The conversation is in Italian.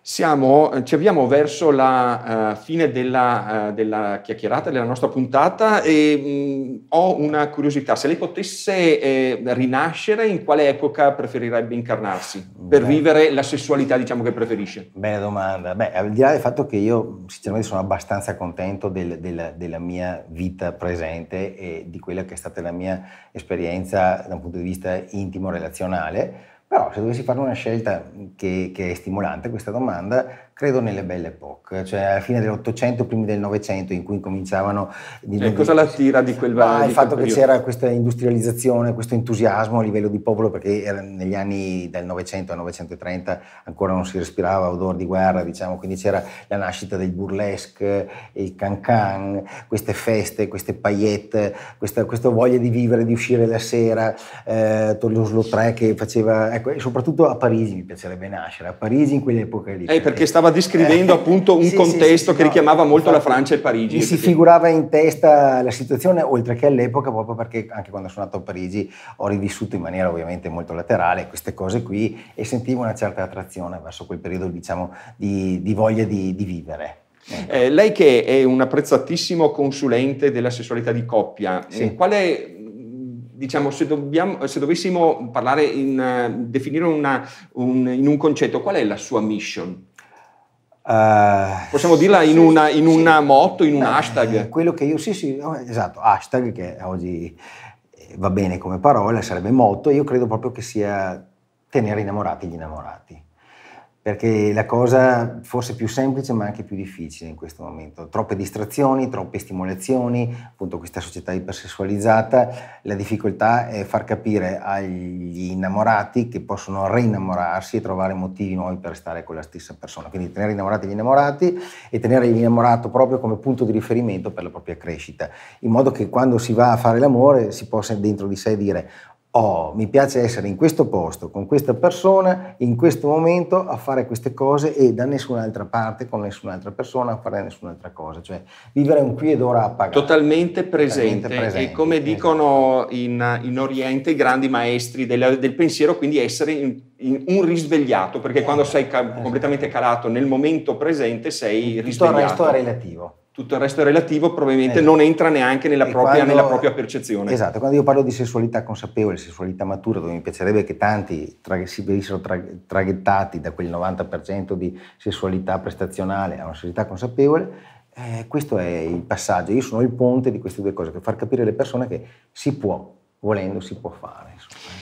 Siamo, eh, ci avviamo verso la uh, fine della, uh, della, chiacchierata, della nostra puntata e mh, mm, ho una curiosità, se lei potesse eh, rinascere, in quale epoca preferirebbe incarnarsi per Beh. vivere la sessualità diciamo, che preferisce? Bella domanda, Beh, al di là del fatto che io sinceramente sono abbastanza contento del, del, della mia vita presente e di quella che è stata la mia esperienza da un punto di vista intimo, relazionale, però se dovessi fare una scelta che, che è stimolante questa domanda, credo nelle belle époque, cioè alla fine dell'Ottocento, primi del Novecento, in cui cominciavano... Di, e eh, cosa la tira di quel valore? Ah, il fatto che periodo. c'era questa industrializzazione, questo entusiasmo a livello di popolo, perché negli anni del Novecento al 930 ancora non si respirava odore di guerra, diciamo, quindi c'era la nascita del burlesque, il cancan, queste feste, queste paillette, questa, questa, voglia di vivere, di uscire la sera, eh, Toulouse-Lautrec che faceva ecco, e soprattutto a Parigi mi piacerebbe nascere, a Parigi in quell'epoca lì. Eh, perché stava descrivendo eh, appunto un sì, contesto sì, che no, richiamava molto infatti, la Francia e Parigi. Mi si perché... figurava in testa la situazione, oltre che all'epoca, proprio perché anche quando sono nato a Parigi ho rivissuto in maniera ovviamente molto laterale queste cose qui e sentivo una certa attrazione verso quel periodo, diciamo, di, di voglia di, di vivere. Ecco. Eh, lei che è un apprezzatissimo consulente della sessualità di coppia, sì. Eh, qual è diciamo, se, dobbiamo, se dovessimo parlare in, uh, definire una, un, in un concetto, qual è la sua mission? Uh, Possiamo dirla in, sì, una, in sì. una, moto, in un Beh, hashtag? Eh, quello che io, sì, sì, esatto, hashtag che oggi va bene come parola, sarebbe motto, io credo proprio che sia tenere innamorati gli innamorati perché la cosa forse più semplice ma anche più difficile in questo momento. Troppe distrazioni, troppe stimolazioni, appunto questa società ipersessualizzata, la difficoltà è far capire agli innamorati che possono reinnamorarsi e trovare motivi nuovi per stare con la stessa persona. Quindi tenere innamorati gli innamorati e tenere l'innamorato proprio come punto di riferimento per la propria crescita, in modo che quando si va a fare l'amore si possa dentro di sé dire oh, mi piace essere in questo posto, con questa persona, in questo momento a fare queste cose e da nessun'altra parte, con nessun'altra persona, a fare nessun'altra cosa. Cioè vivere un qui ed ora appagato. Totalmente presente. Totalmente presente. E come esatto. dicono in, in Oriente i grandi maestri del, del pensiero, quindi essere in, in un risvegliato, perché eh, quando sei ca- eh, completamente calato nel momento presente sei risvegliato. Tutto il resto è relativo tutto il resto è relativo, probabilmente esatto. non entra neanche nella propria, quando, nella propria, percezione. Esatto, quando io parlo di sessualità consapevole, sessualità matura, dove mi piacerebbe che tanti tra- si venissero tra- traghettati da quel 90% di sessualità prestazionale a una sessualità consapevole, eh, questo è il passaggio. Io sono il ponte di queste due cose, per far capire alle persone che si può, volendo, si può fare. Insomma.